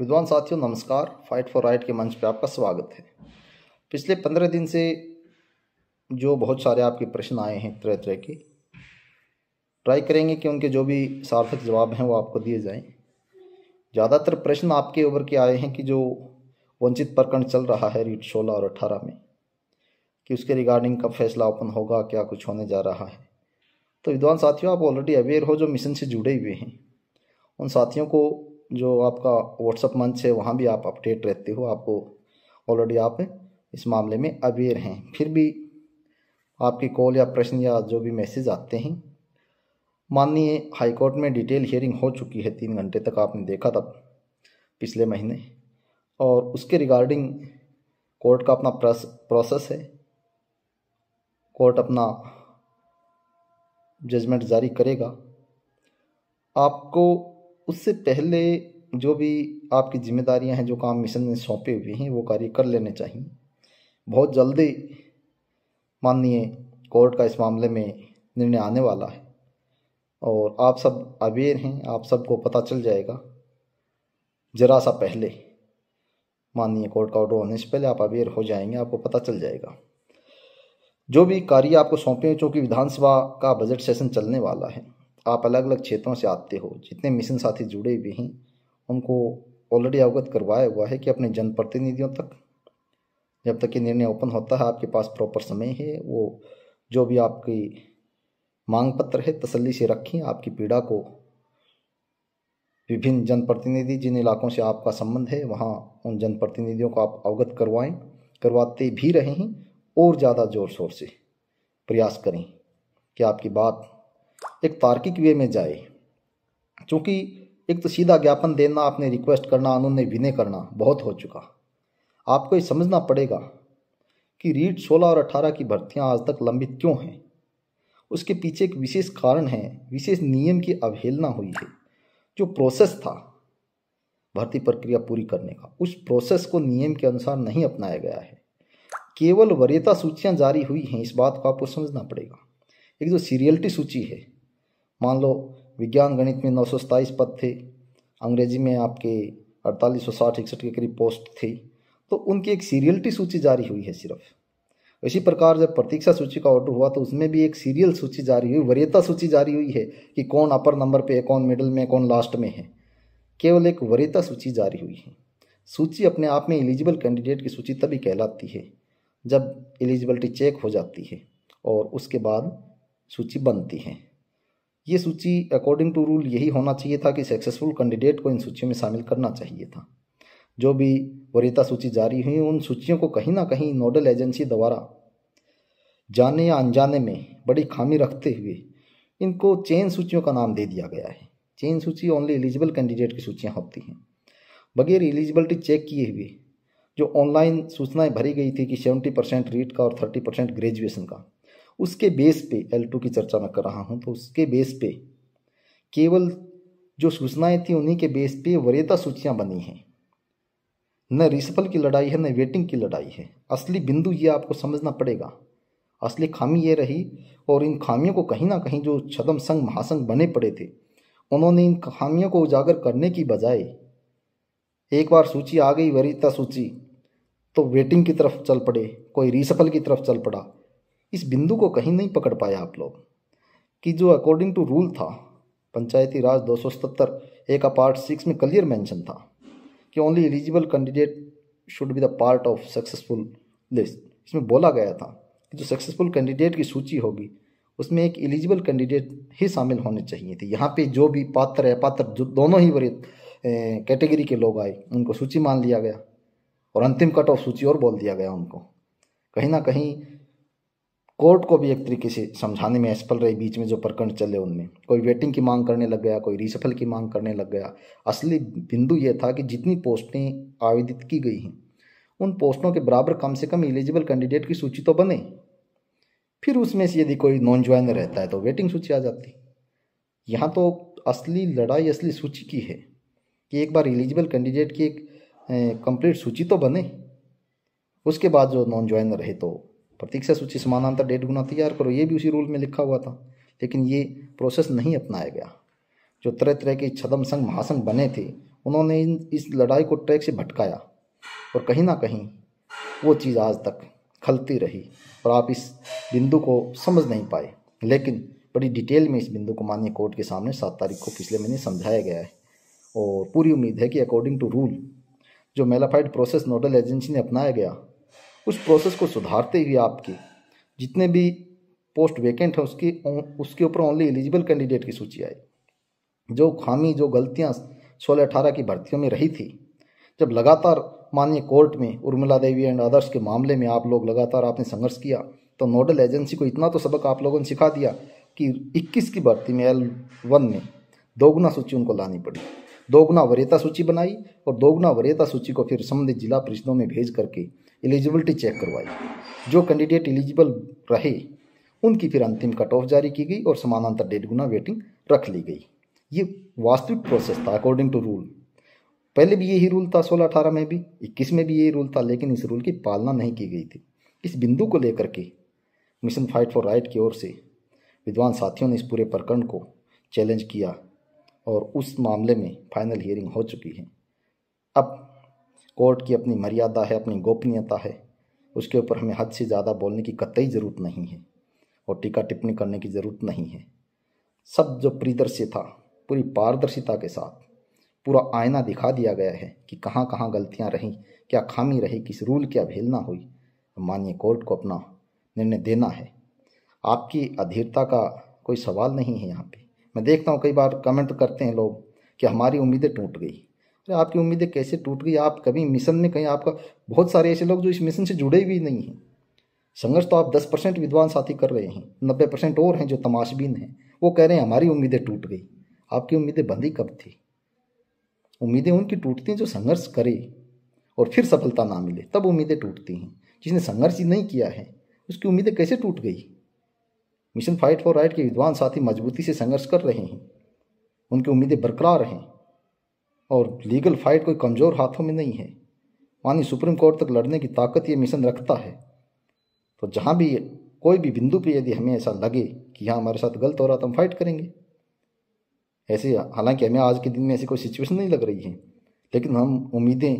विद्वान साथियों नमस्कार फाइट फॉर राइट के मंच पर आपका स्वागत है पिछले पंद्रह दिन से जो बहुत सारे आपके प्रश्न आए हैं तरह तरह के ट्राई करेंगे कि उनके जो भी सार्थक जवाब हैं वो आपको दिए जाएं ज़्यादातर प्रश्न आपके ऊपर के आए हैं कि जो वंचित प्रकरण चल रहा है रीट सोलह और अट्ठारह में कि उसके रिगार्डिंग कब फैसला ओपन होगा क्या कुछ होने जा रहा है तो विद्वान साथियों आप ऑलरेडी अवेयर हो जो मिशन से जुड़े हुए हैं उन साथियों को जो आपका व्हाट्सअप मंच है वहाँ भी आप अपडेट रहते हो आपको ऑलरेडी आप इस मामले में अवेयर हैं फिर भी आपकी कॉल या प्रश्न या जो भी मैसेज आते हैं माननीय हाईकोर्ट में डिटेल हियरिंग हो चुकी है तीन घंटे तक आपने देखा था पिछले महीने और उसके रिगार्डिंग कोर्ट का अपना प्रोसेस है कोर्ट अपना जजमेंट जारी करेगा आपको उससे पहले जो भी आपकी जिम्मेदारियां हैं जो काम मिशन ने सौंपे हुए हैं वो कार्य कर लेने चाहिए बहुत जल्दी माननीय कोर्ट का इस मामले में निर्णय आने वाला है और आप सब अवेयर हैं आप सबको पता चल जाएगा ज़रा सा पहले माननीय कोर्ट का ऑर्डर होने से पहले आप अवेयर हो जाएंगे आपको पता चल जाएगा जो भी कार्य आपको सौंपे चूँकि विधानसभा का बजट सेशन चलने वाला है आप अलग अलग क्षेत्रों से आते हो जितने मिशन साथी जुड़े हुए हैं उनको ऑलरेडी अवगत करवाया हुआ है कि अपने जनप्रतिनिधियों तक जब तक ये निर्णय ओपन होता है आपके पास प्रॉपर समय है वो जो भी आपकी मांग पत्र है तसल्ली से रखें आपकी पीड़ा को विभिन्न जनप्रतिनिधि जिन इलाकों से आपका संबंध है वहाँ उन जनप्रतिनिधियों को आप अवगत करवाएं करवाते भी रहे हैं और ज़्यादा ज़ोर शोर से प्रयास करें कि आपकी बात एक तार्किक वे में जाए क्योंकि एक तो सीधा ज्ञापन देना आपने रिक्वेस्ट करना उन्होंने विनय करना बहुत हो चुका आपको ये समझना पड़ेगा कि रीट 16 और 18 की भर्तियां आज तक लंबित क्यों हैं उसके पीछे एक विशेष कारण है विशेष नियम की अवहेलना हुई है जो प्रोसेस था भर्ती प्रक्रिया पूरी करने का उस प्रोसेस को नियम के अनुसार नहीं अपनाया गया है केवल वरीयता सूचियां जारी हुई हैं इस बात को आपको समझना पड़ेगा एक जो सीरियलिटी सूची है मान लो विज्ञान गणित में नौ पद थे अंग्रेजी में आपके अड़तालीस सौ साठ इकसठ के करीब पोस्ट थी तो उनकी एक सीरियलिटी सूची जारी हुई है सिर्फ इसी प्रकार जब प्रतीक्षा सूची का ऑर्डर हुआ तो उसमें भी एक सीरियल सूची जारी हुई वरीयता सूची जारी हुई है कि कौन अपर नंबर पे है कौन मिडिल में कौन लास्ट में है केवल एक वरीयता सूची जारी हुई है सूची अपने आप में एलिजिबल कैंडिडेट की सूची तभी कहलाती है जब एलिजिबिलिटी चेक हो जाती है और उसके बाद सूची बनती है ये सूची अकॉर्डिंग टू रूल यही होना चाहिए था कि सक्सेसफुल कैंडिडेट को इन सूचियों में शामिल करना चाहिए था जो भी वरीयता सूची जारी हुई उन सूचियों को कहीं ना कहीं नोडल एजेंसी द्वारा जाने या अनजाने में बड़ी खामी रखते हुए इनको चेन सूचियों का नाम दे दिया गया है चेन सूची ओनली एलिजिबल कैंडिडेट की सूचियाँ होती हैं बगैर एलिजिबिलिटी चेक किए हुए जो ऑनलाइन सूचनाएं भरी गई थी कि सेवेंटी परसेंट रीट का और थर्टी परसेंट ग्रेजुएशन का उसके बेस पे एल टू की चर्चा मैं कर रहा हूँ तो उसके बेस पे केवल जो सूचनाएं थी उन्हीं के बेस पे वरीयता सूचियाँ बनी हैं न रिसफल की लड़ाई है न वेटिंग की लड़ाई है असली बिंदु ये आपको समझना पड़ेगा असली खामी ये रही और इन खामियों को कहीं ना कहीं जो छदम संघ महासंघ बने पड़े थे उन्होंने इन खामियों को उजागर करने की बजाय एक बार सूची आ गई वरीयता सूची तो वेटिंग की तरफ चल पड़े कोई रिसफल की तरफ चल पड़ा इस बिंदु को कहीं नहीं पकड़ पाया आप लोग कि जो अकॉर्डिंग टू रूल था पंचायती राज 277 ए का पार्ट सिक्स में क्लियर मेंशन था कि only eligible candidate should be the part of successful list इसमें बोला गया था कि जो सक्सेसफुल कैंडिडेट की सूची होगी उसमें एक एलिजिबल कैंडिडेट ही शामिल होने चाहिए थे यहाँ पे जो भी पात्र है पात्र जो दोनों ही वरित कैटेगरी के लोग आए उनको सूची मान लिया गया और अंतिम कट ऑफ सूची और बोल दिया गया उनको कहीं ना कहीं कोर्ट को भी एक तरीके से समझाने में असफल रही बीच में जो प्रकरण चले उनमें कोई वेटिंग की मांग करने लग गया कोई रिसफल की मांग करने लग गया असली बिंदु यह था कि जितनी पोस्टें आवेदित की गई हैं उन पोस्टों के बराबर कम से कम एलिजिबल कैंडिडेट की सूची तो बने फिर उसमें से यदि कोई नॉन ज्वाइनर रहता है तो वेटिंग सूची आ जाती यहाँ तो असली लड़ाई असली सूची की है कि एक बार एलिजिबल कैंडिडेट की एक कंप्लीट सूची तो बने उसके बाद जो नॉन ज्वाइनर है तो प्रतीक्षा सूची समानांतर डेट गुना तैयार करो ये भी उसी रूल में लिखा हुआ था लेकिन ये प्रोसेस नहीं अपनाया गया जो तरह तरह के छदम संघ महासंघ बने थे उन्होंने इन इस लड़ाई को ट्रैक से भटकाया और कहीं ना कहीं वो चीज़ आज तक खलती रही और आप इस बिंदु को समझ नहीं पाए लेकिन बड़ी डिटेल में इस बिंदु को माननीय कोर्ट के सामने सात तारीख को पिछले महीने समझाया गया है और पूरी उम्मीद है कि अकॉर्डिंग टू रूल जो मेलाफाइड प्रोसेस नोडल एजेंसी ने अपनाया गया उस प्रोसेस को सुधारते हुए आपकी जितने भी पोस्ट वैकेंट हैं उसकी उसके ऊपर ओनली एलिजिबल कैंडिडेट की सूची आई जो खामी जो गलतियाँ सोलह अठारह की भर्तियों में रही थी जब लगातार माननीय कोर्ट में उर्मिला देवी एंड अदर्स के मामले में आप लोग लगातार आपने संघर्ष किया तो नोडल एजेंसी को इतना तो सबक आप लोगों ने सिखा दिया कि 21 की भर्ती में एल वन में दोगुना सूची उनको लानी पड़ी दोगुना वरीयता सूची बनाई और दोगुना वरीयता सूची को फिर संबंधित जिला परिषदों में भेज करके एलिजिबिलिटी चेक करवाई जो कैंडिडेट एलिजिबल रहे उनकी फिर अंतिम कट ऑफ जारी की गई और समानांतर डेढ़ गुना वेटिंग रख ली गई ये वास्तविक प्रोसेस था अकॉर्डिंग टू रूल पहले भी यही रूल था सोलह अठारह में भी इक्कीस में भी यही रूल था लेकिन इस रूल की पालना नहीं की गई थी इस बिंदु को लेकर के मिशन फाइट फॉर राइट की ओर से विद्वान साथियों ने इस पूरे प्रकरण को चैलेंज किया और उस मामले में फाइनल हियरिंग हो चुकी है अब कोर्ट की अपनी मर्यादा है अपनी गोपनीयता है उसके ऊपर हमें हद से ज़्यादा बोलने की कतई ज़रूरत नहीं है और टीका टिप्पणी करने की ज़रूरत नहीं है सब जो प्रियदर्शी था पूरी पारदर्शिता के साथ पूरा आईना दिखा दिया गया है कि कहाँ कहाँ गलतियाँ रहीं क्या खामी रही किस रूल की अवहेलना हुई माननीय कोर्ट को अपना निर्णय देना है आपकी अधीरता का कोई सवाल नहीं है यहाँ पे मैं देखता हूँ कई बार कमेंट करते हैं लोग कि हमारी उम्मीदें टूट गई अरे आपकी उम्मीदें कैसे टूट गई आप कभी मिशन में कहीं आपका बहुत सारे ऐसे लोग जो इस मिशन से जुड़े भी नहीं हैं संघर्ष तो आप दस परसेंट विद्वान साथी कर रहे हैं नब्बे परसेंट और हैं जो तमाशबीन हैं वो कह रहे हैं हमारी उम्मीदें टूट गई आपकी उम्मीदें बंदी कब थी उम्मीदें उनकी टूटती हैं जो संघर्ष करे और फिर सफलता ना मिले तब उम्मीदें टूटती हैं जिसने संघर्ष ही नहीं किया है उसकी उम्मीदें कैसे टूट गई मिशन फाइट फॉर राइट के विद्वान साथी मजबूती से संघर्ष कर रहे हैं उनकी उम्मीदें बरकरार हैं और लीगल फाइट कोई कमज़ोर हाथों में नहीं है मानी सुप्रीम कोर्ट तक लड़ने की ताकत ये मिशन रखता है तो जहाँ भी कोई भी बिंदु पर यदि हमें ऐसा लगे कि हाँ हमारे साथ गलत हो रहा तो हम फाइट करेंगे ऐसे हालांकि हमें आज के दिन में ऐसी कोई सिचुएशन नहीं लग रही है लेकिन हम उम्मीदें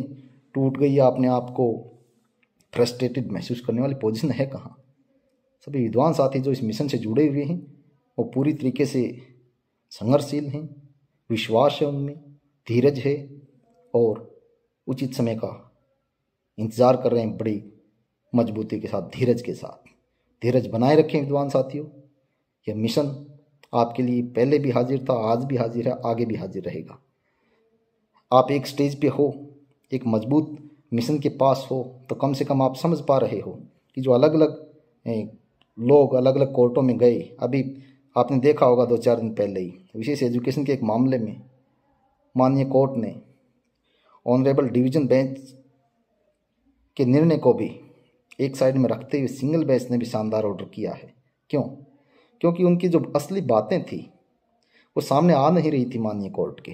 टूट गई या अपने आप को फ्रस्ट्रेटेड महसूस करने वाली पोजिशन है कहाँ सभी विद्वान साथी जो इस मिशन से जुड़े हुए हैं वो पूरी तरीके से संघर्षशील हैं विश्वास है उनमें धीरज है और उचित समय का इंतज़ार कर रहे हैं बड़ी मजबूती के साथ धीरज के साथ धीरज बनाए रखें विद्वान साथियों यह मिशन आपके लिए पहले भी हाजिर था आज भी हाजिर है आगे भी हाजिर रहेगा आप एक स्टेज पे हो एक मजबूत मिशन के पास हो तो कम से कम आप समझ पा रहे हो कि जो अलग अलग लोग अलग अलग कोर्टों में गए अभी आपने देखा होगा दो चार दिन पहले ही विशेष एजुकेशन के एक मामले में माननीय कोर्ट ने ऑनरेबल डिवीजन बेंच के निर्णय को भी एक साइड में रखते हुए सिंगल बेंच ने भी शानदार ऑर्डर किया है क्यों क्योंकि उनकी जो असली बातें थी वो सामने आ नहीं रही थी माननीय कोर्ट के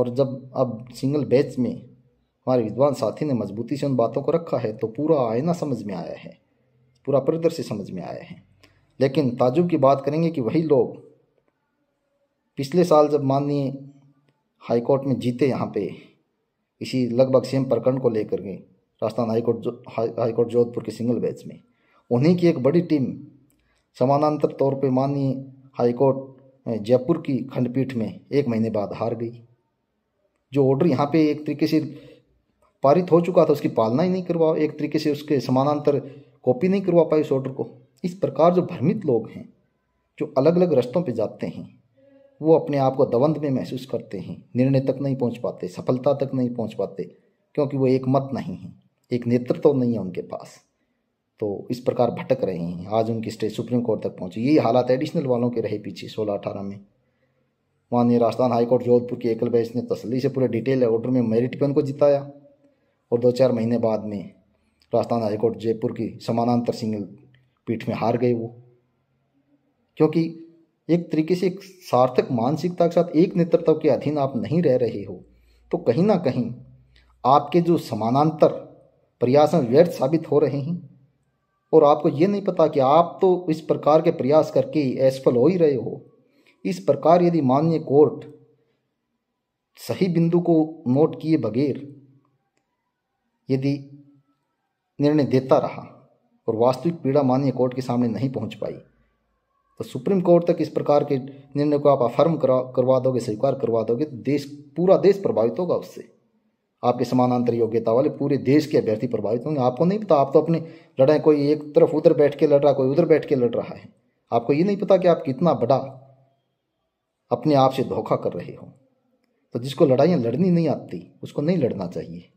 और जब अब सिंगल बेंच में हमारे विद्वान साथी ने मजबूती से उन बातों को रखा है तो पूरा आईना समझ में आया है पूरा परिदृश्य समझ में आया है लेकिन ताजुब की बात करेंगे कि वही लोग पिछले साल जब माननीय हाईकोर्ट में जीते यहाँ पे इसी लगभग सेम प्रकरण को लेकर के राजस्थान हाईकोर्ट जो हाईकोर्ट जोधपुर के सिंगल बेंच में उन्हीं की एक बड़ी टीम समानांतर तौर पे माननीय हाईकोर्ट जयपुर की खंडपीठ में एक महीने बाद हार गई जो ऑर्डर यहाँ पे एक तरीके से पारित हो चुका था उसकी पालना ही नहीं करवाओ एक तरीके से उसके समानांतर कॉपी नहीं करवा पाए उस ऑर्डर को इस प्रकार जो भ्रमित लोग हैं जो अलग अलग रस्तों पर जाते हैं वो अपने आप को दवंद में महसूस करते हैं निर्णय तक नहीं पहुंच पाते सफलता तक नहीं पहुंच पाते क्योंकि वो एक मत नहीं है एक नेतृत्व तो नहीं है उनके पास तो इस प्रकार भटक रहे हैं आज उनकी स्टेज सुप्रीम कोर्ट तक पहुंची यही हालात एडिशनल वालों के रहे पीछे सोलह अठारह में माननीय राजस्थान हाईकोर्ट जोधपुर की एकल बैच ने तसली से पूरे डिटेल ऑर्डर में मेरिट पे उनको जिताया और दो चार महीने बाद में राजस्थान हाईकोर्ट जयपुर की समानांतर सिंगल पीठ में हार गए वो क्योंकि एक तरीके से एक सार्थक मानसिकता के साथ एक नेतृत्व के अधीन आप नहीं रह रहे हो तो कहीं ना कहीं आपके जो समानांतर प्रयास हैं व्यर्थ साबित हो रहे हैं और आपको ये नहीं पता कि आप तो इस प्रकार के प्रयास करके असफल हो ही रहे हो इस प्रकार यदि माननीय कोर्ट सही बिंदु को नोट किए बगैर यदि निर्णय देता रहा और वास्तविक पीड़ा माननीय कोर्ट के सामने नहीं पहुंच पाई तो सुप्रीम कोर्ट तक इस प्रकार के निर्णय को आप अफर्म करा करवा दोगे स्वीकार करवा दोगे तो देश पूरा देश प्रभावित होगा उससे आपके समानांतर योग्यता वाले पूरे देश के अभ्यर्थी प्रभावित होंगे आपको नहीं पता आप तो अपनी लड़ाई कोई एक तरफ उधर बैठ के लड़ रहा कोई उधर बैठ के लड़ रहा है आपको ये नहीं पता कि आप कितना बड़ा अपने आप से धोखा कर रहे हो तो जिसको लड़ाइयाँ लड़नी नहीं आती उसको नहीं लड़ना चाहिए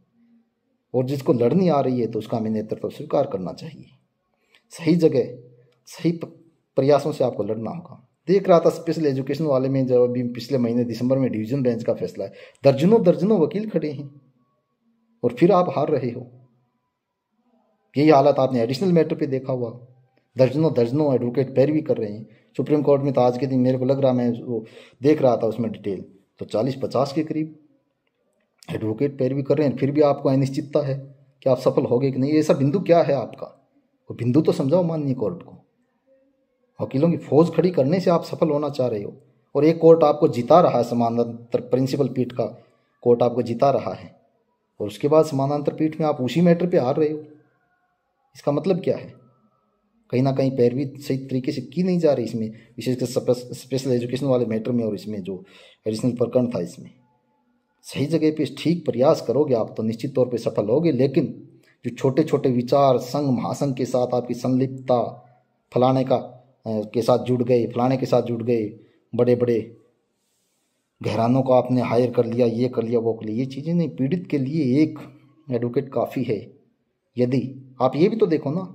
और जिसको लड़नी आ रही है तो उसका हमें नेतृत्व स्वीकार करना चाहिए सही जगह सही प्रयासों से आपको लड़ना होगा देख रहा था स्पेशल एजुकेशन वाले में जब अभी पिछले महीने दिसंबर में डिवीजन बेंच का फैसला है दर्जनों दर्जनों वकील खड़े हैं और फिर आप हार रहे हो यही हालत आपने एडिशनल मैटर पे देखा हुआ दर्जनों दर्जनों एडवोकेट पैरवी कर रहे हैं सुप्रीम कोर्ट में तो आज के दिन मेरे को लग रहा मैं वो देख रहा था उसमें डिटेल तो चालीस पचास के करीब एडवोकेट पैरवी कर रहे हैं फिर भी आपको अनिश्चितता है कि आप सफल हो गए कि नहीं ऐसा बिंदु क्या है आपका वो बिंदु तो समझाओ माननीय कोर्ट को वकीलों की फौज खड़ी करने से आप सफल होना चाह रहे हो और एक कोर्ट आपको जिता रहा है समानांतर प्रिंसिपल पीठ का कोर्ट आपको जिता रहा है और उसके बाद समानांतर पीठ में आप उसी मैटर पर हार रहे हो इसका मतलब क्या है कहीं ना कहीं पैरवी सही तरीके से की नहीं जा रही इसमें विशेषकर स्पेशल एजुकेशन वाले मैटर में और इसमें जो एडिशनल प्रकरण था इसमें सही जगह पे ठीक प्रयास करोगे आप तो निश्चित तौर पे सफल होगे लेकिन जो छोटे छोटे विचार संघ महासंघ के साथ आपकी संलिप्तता फलाने का के साथ जुड़ गए फलाने के साथ जुड़ गए बड़े बड़े घरानों को आपने हायर कर लिया ये कर लिया वो कर लिया ये चीज़ें नहीं पीड़ित के लिए एक एडवोकेट काफ़ी है यदि आप ये भी तो देखो ना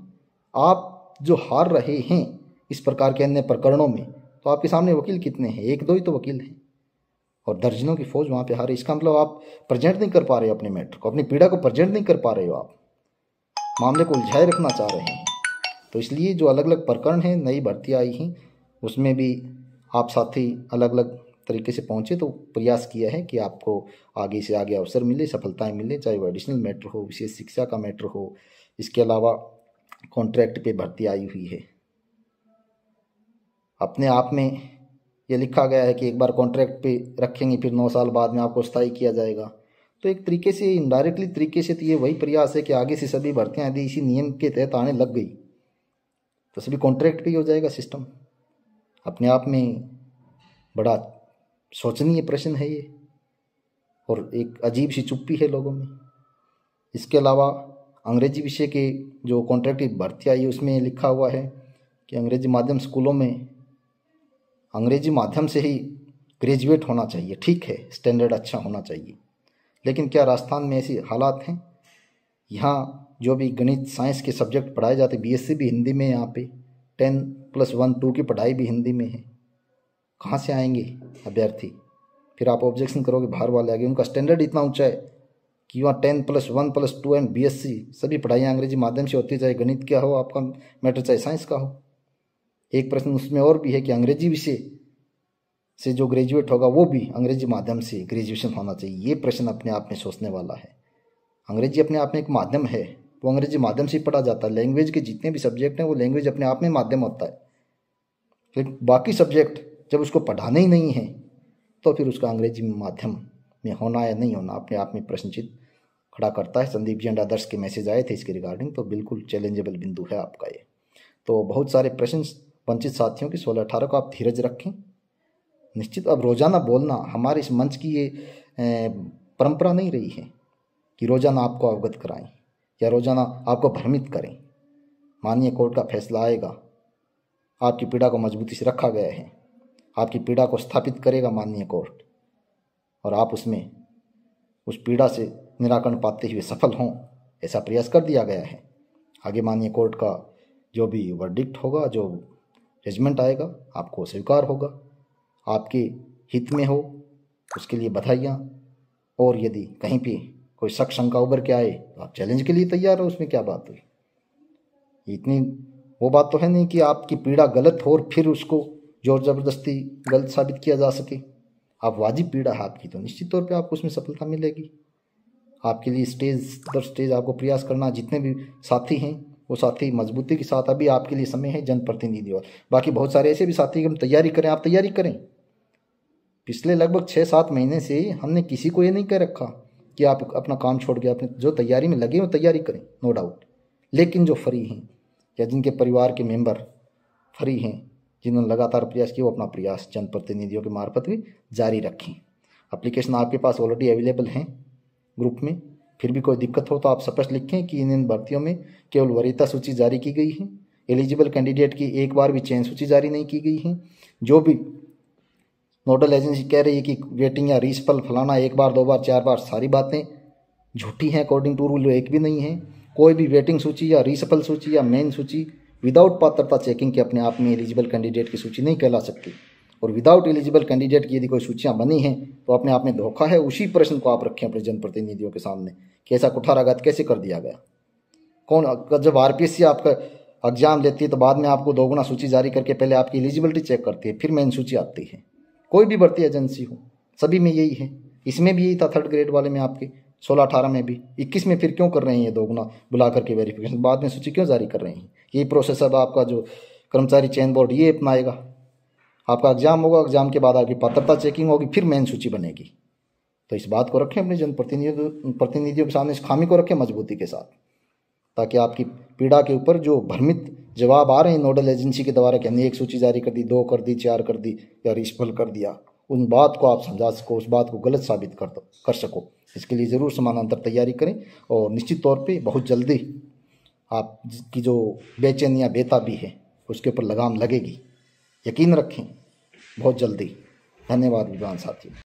आप जो हार रहे हैं इस प्रकार के अन्य प्रकरणों में तो आपके सामने वकील कितने हैं एक दो ही तो वकील हैं और दर्जनों की फौज वहाँ पे हारे इसका मतलब आप प्रजेंट नहीं कर पा रहे हो अपने मैटर को अपनी पीड़ा को प्रजेंट नहीं कर पा रहे हो आप मामले को उलझाए रखना चाह रहे हैं तो इसलिए जो अलग अलग प्रकरण हैं नई भर्ती आई हैं उसमें भी आप साथी अलग अलग तरीके से पहुँचे तो प्रयास किया है कि आपको आगे से आगे अवसर मिले सफलताएँ मिले चाहे वो एडिशनल मैटर हो विशेष शिक्षा का मैटर हो इसके अलावा कॉन्ट्रैक्ट पे भर्ती आई हुई है अपने आप में ये लिखा गया है कि एक बार कॉन्ट्रैक्ट पे रखेंगे फिर नौ साल बाद में आपको स्थायी किया जाएगा तो एक तरीके से इनडायरेक्टली तरीके से तो ये वही प्रयास है कि आगे से सभी भर्तियाँ यदि इसी नियम के तहत आने लग गई तो सभी कॉन्ट्रैक्ट पे ही हो जाएगा सिस्टम अपने आप में बड़ा शोचनीय प्रश्न है ये और एक अजीब सी चुप्पी है लोगों में इसके अलावा अंग्रेजी विषय के जो कॉन्ट्रैक्ट भर्ती आई उसमें लिखा हुआ है कि अंग्रेजी माध्यम स्कूलों में अंग्रेजी माध्यम से ही ग्रेजुएट होना चाहिए ठीक है स्टैंडर्ड अच्छा होना चाहिए लेकिन क्या राजस्थान में ऐसी हालात हैं यहाँ जो भी गणित साइंस के सब्जेक्ट पढ़ाए जाते बीएससी भी हिंदी में यहाँ पे टेन प्लस वन टू की पढ़ाई भी हिंदी में है कहाँ से आएंगे अभ्यर्थी फिर आप ऑब्जेक्शन करोगे बाहर वाले आगे उनका स्टैंडर्ड इतना ऊंचा है कि वहाँ ten plus one plus two and B सभी पढ़ाइयाँ अंग्रेजी माध्यम से होती है चाहे गणित क्या हो आपका मैटर चाहे साइंस का हो एक प्रश्न उसमें और भी है कि अंग्रेजी विषय से जो ग्रेजुएट होगा वो भी अंग्रेजी माध्यम से ग्रेजुएशन होना चाहिए ये प्रश्न अपने आप में सोचने वाला है अंग्रेजी अपने आप में एक माध्यम है वो अंग्रेजी माध्यम से ही पढ़ा जाता है लैंग्वेज के जितने भी सब्जेक्ट हैं वो लैंग्वेज अपने आप में माध्यम होता है फिर बाकी सब्जेक्ट जब उसको पढ़ाना ही नहीं है तो फिर उसका अंग्रेजी माध्यम में होना या नहीं होना अपने आप में प्रश्न खड़ा करता है संदीप जी एंड अदर्स के मैसेज आए थे इसके रिगार्डिंग तो बिल्कुल चैलेंजेबल बिंदु है आपका ये तो बहुत सारे प्रश्न वंचित साथियों की सोलह अठारह को आप धीरज रखें निश्चित अब रोज़ाना बोलना हमारे इस मंच की ये परंपरा नहीं रही है कि रोज़ाना आपको अवगत कराएं या रोज़ाना आपको भ्रमित करें माननीय कोर्ट का फैसला आएगा आपकी पीड़ा को मजबूती से रखा गया है आपकी पीड़ा को स्थापित करेगा माननीय कोर्ट और आप उसमें उस पीड़ा से निराकरण पाते हुए सफल हों ऐसा प्रयास कर दिया गया है आगे माननीय कोर्ट का जो भी वर्डिक्ट होगा जो जजमेंट आएगा आपको स्वीकार होगा आपके हित में हो उसके लिए बधाइयाँ और यदि कहीं पे कोई शक शंका उभर के आए तो आप चैलेंज के लिए तैयार हो उसमें क्या बात हुई इतनी वो बात तो है नहीं कि आपकी पीड़ा गलत हो और फिर उसको जोर ज़बरदस्ती गलत साबित किया जा सके आप वाजिब पीड़ा है आपकी तो निश्चित तौर पे आपको उसमें सफलता मिलेगी आपके लिए स्टेज दर स्टेज आपको प्रयास करना जितने भी साथी हैं वो साथी मजबूती के साथ अभी आपके लिए समय है जनप्रतिनिधि और बाकी बहुत सारे ऐसे भी साथी हम तैयारी करें आप तैयारी करें पिछले लगभग छः सात महीने से हमने किसी को ये नहीं कह रखा कि आप अपना काम छोड़ के अपने जो तैयारी में लगे वो तैयारी करें नो डाउट लेकिन जो फ्री हैं या जिनके परिवार के मेंबर फ्री हैं जिन्होंने लगातार प्रयास किया वो अपना प्रयास जनप्रतिनिधियों के मार्फत भी जारी रखें अप्लीकेशन आपके पास ऑलरेडी अवेलेबल हैं ग्रुप में फिर भी कोई दिक्कत हो तो आप स्पष्ट लिखें कि इन इन भर्तियों में केवल वरीयता सूची जारी की गई है एलिजिबल कैंडिडेट की एक बार भी चयन सूची जारी नहीं की गई है जो भी नोडल एजेंसी कह रही है कि वेटिंग या रिसपल फलाना एक बार दो बार चार बार सारी बातें झूठी हैं अकॉर्डिंग टू रूल एक भी नहीं है कोई भी वेटिंग सूची या रिसपल सूची या मेन सूची विदाउट पात्रता चेकिंग के अपने आप में एलिजिबल कैंडिडेट की सूची नहीं कहला सकती और विदाउट एलिजिबल कैंडिडेट की यदि कोई सूचियाँ बनी हैं तो अपने आप में धोखा है उसी प्रश्न को आप रखें अपने जनप्रतिनिधियों के सामने कि ऐसा कुठाराघात कैसे कर दिया गया कौन जब आर आपका एग्जाम लेती है तो बाद में आपको दोगुना सूची जारी करके पहले आपकी एलिजिबिलिटी चेक करती है फिर मेन सूची आती है कोई भी भर्ती एजेंसी हो सभी में यही है इसमें भी यही था थर्ड ग्रेड वाले में आपके सोलह अठारह में भी इक्कीस में फिर क्यों कर रहे हैं ये दोगुना बुला करके वेरिफिकेशन बाद में सूची क्यों जारी कर रहे हैं यही प्रोसेस अब आपका जो कर्मचारी चयन बोर्ड ये अपनाएगा आपका एग्ज़ाम होगा एग्ज़ाम के बाद आपकी पात्रता चेकिंग होगी फिर मेन सूची बनेगी तो इस बात को रखें अपने जनप्रतिनिधि प्रतिनिधियों के सामने इस खामी को रखें मजबूती के साथ ताकि आपकी पीड़ा के ऊपर जो भ्रमित जवाब आ रहे हैं नोडल एजेंसी के द्वारा कि हमने एक सूची जारी कर दी दो कर दी चार कर दी या रिस्फल कर दिया उन बात को आप समझा सको उस बात को गलत साबित कर दो कर सको इसके लिए ज़रूर समानांतर तैयारी करें और निश्चित तौर पे बहुत जल्दी आपकी जो बेचैनियाँ बेताबी है उसके ऊपर लगाम लगेगी यकीन रखें बहुत जल्दी धन्यवाद विद्वान साथियों